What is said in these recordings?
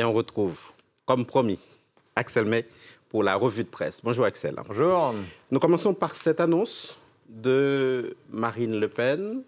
Et on retrouve, comme promis, Axel May pour la revue de presse. Bonjour Axel. Bonjour. Nous commençons par cette annonce de Marine Le Pen.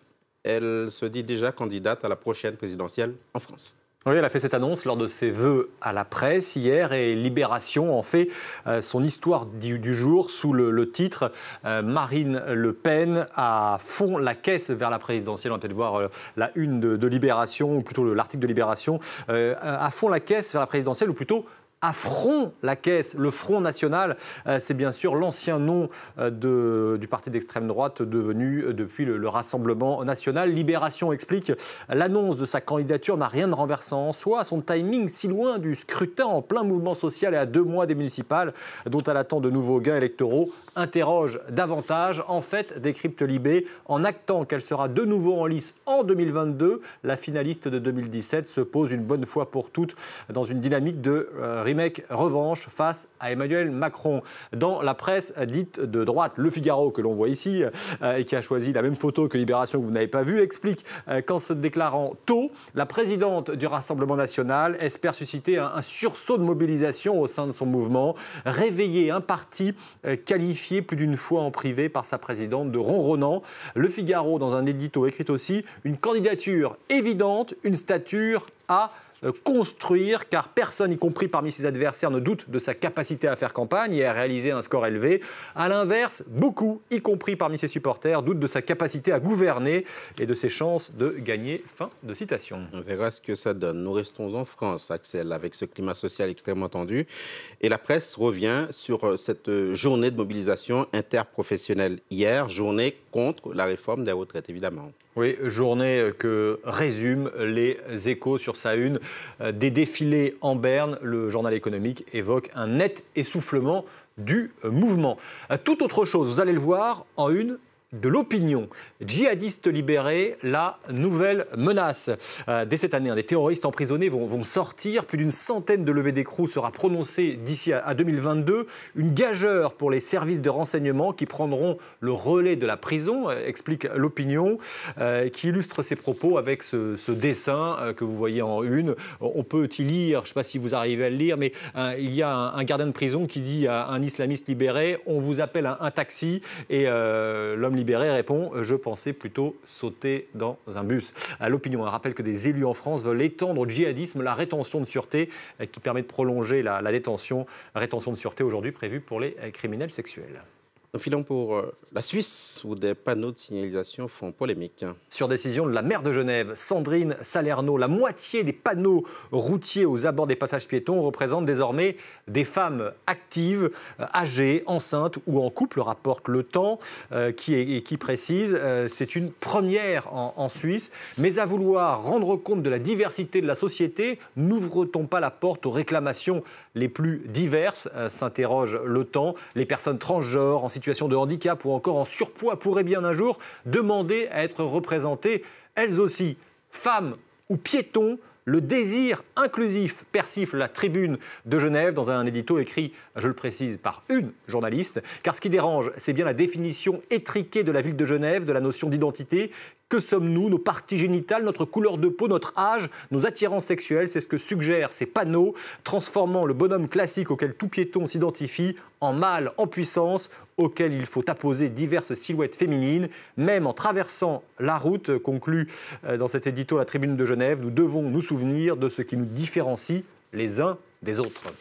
Elle se dit déjà candidate à la prochaine présidentielle en France elle a fait cette annonce lors de ses vœux à la presse hier et Libération en fait euh, son histoire du, jour sous le, titre euh, Marine Le Pen à fond la caisse vers la présidentielle. On peut voir euh, la une de, de, Libération ou plutôt l'article de Libération à fond la caisse vers la présidentielle ou plutôt affront front la caisse. Le Front National, euh, c'est bien sûr l'ancien nom euh, du parti d'extrême droite devenu euh, depuis le, Rassemblement national. Libération explique l'annonce de sa candidature n'a rien de renversant en soi. Son timing si loin du scrutin en plein mouvement social et à deux mois des municipales, dont elle attend de nouveaux gains électoraux, interroge davantage. En fait, décrypte Libé en actant qu'elle sera de nouveau en lice en 2022. La finaliste de 2017 se pose une bonne fois pour toutes dans une dynamique de mecs revanche face à Emmanuel Macron. Dans la presse dite de droite, Le Figaro que l'on voit ici euh, et qui a choisi la même photo que Libération que vous n'avez pas vue, explique euh, qu'en se déclarant tôt, la présidente du Rassemblement national espère susciter un, sursaut de mobilisation au sein de son mouvement, réveiller un parti euh, qualifié plus d'une fois en privé par sa présidente de ronronnant. Le Figaro, dans un édito, écrit aussi une candidature évidente, une stature à euh, construire, car personne, y compris parmi ses adversaires, ne doute de sa capacité à faire campagne et à réaliser un score élevé. À l'inverse, beaucoup, y compris parmi ses supporters, doutent de sa capacité à gouverner et de ses chances de gagner. Fin de citation. On verra ce que ça donne. Nous restons en France, Axel, avec ce climat social extrêmement tendu. Et la presse revient sur euh, cette euh, journée de mobilisation interprofessionnelle hier, journée contre la réforme des retraites, évidemment. Oui, journée que résument les échos sur sa une. Euh, des défilés en Berne, le journal économique évoque un net essoufflement du mouvement. Euh, tout autre chose, vous allez le voir en une, de l'opinion. Djihadistes libérés, la nouvelle menace. Euh, dès cette année, hein, des terroristes emprisonnés vont, sortir. Plus d'une centaine de levées d'écrou sera prononcée d'ici à, 2022. Une gageure pour les services de renseignement qui prendront le relais de la prison, euh, explique l'opinion, euh, qui illustre ses propos avec ce, dessin que vous voyez en une. On peut y lire, je ne sais pas si vous arrivez à le lire, mais il y a un, gardien de prison qui dit à un islamiste libéré, on vous appelle un, un taxi et l'homme Libéré répond euh, Je pensais plutôt sauter dans un bus. À euh, l'opinion, un rappel que des élus en France veulent étendre au djihadisme la rétention de sûreté euh, qui permet de prolonger la détention, rétention de sûreté aujourd'hui prévue pour les criminels sexuels. Nous filons pour euh, la Suisse, où des panneaux de signalisation font polémique. Sur décision de la maire de Genève, Sandrine Salerno, la moitié des panneaux routiers aux abords des passages piétons représentent désormais des femmes actives, euh, âgées, enceintes ou en couple, rapporte le temps, euh, qui, est, qui précise. C'est une première en, Suisse. Mais à vouloir rendre compte de la diversité de la société, n'ouvre-t-on pas la porte aux réclamations les plus diverses s'interroge le temps. Les personnes transgenres, en situation situation de handicap ou encore en surpoids pourraient bien un jour demander à être représentées, elles aussi, femmes ou piétons. Le désir inclusif persifle la tribune de Genève dans un édito écrit, je le précise, par une journaliste, car ce qui dérange, c'est bien la définition étriquée de la ville de Genève, de la notion d'identité, que sommes-nous Nos parties génitales, notre couleur de peau, notre âge, nos attirances sexuelles C'est ce que suggèrent ces panneaux, transformant le bonhomme classique auquel tout piéton s'identifie en mâle en puissance auquel il faut apposer diverses silhouettes féminines. Même en traversant la route, conclue euh, dans cet édito la Tribune de Genève, nous devons nous souvenir de ce qui nous différencie les uns des autres.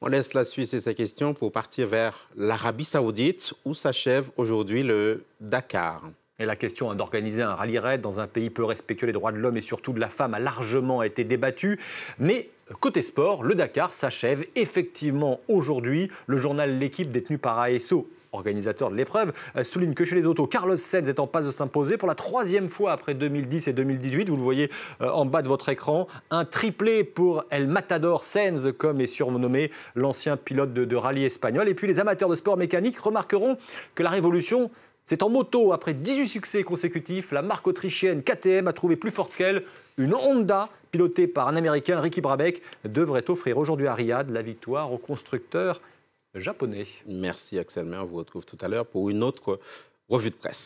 On laisse la Suisse et sa question pour partir vers l'Arabie saoudite où s'achève aujourd'hui le Dakar. Et la question hein, d'organiser un rallye raid dans un pays peu respectueux des droits de l'homme et surtout de la femme a largement été débattue. Mais côté sport, le Dakar s'achève effectivement aujourd'hui. Le journal L'équipe détenu par ASO organisateur de l'épreuve, euh, souligne que chez les autos, Carlos Sainz est en passe de s'imposer pour la troisième fois après 2010 et 2018. Vous le voyez euh, en bas de votre écran. Un triplé pour El Matador Sainz, comme est surnommé l'ancien pilote de, de rallye espagnol. Et puis les amateurs de sport mécanique remarqueront que la révolution c'est en moto, après 18 succès consécutifs, la marque autrichienne KTM a trouvé plus forte qu'elle une Honda pilotée par un Américain, Ricky Brabec, devrait offrir aujourd'hui à Riyad la victoire au constructeur japonais. Merci Axel Mer, on vous retrouve tout à l'heure pour une autre revue de presse.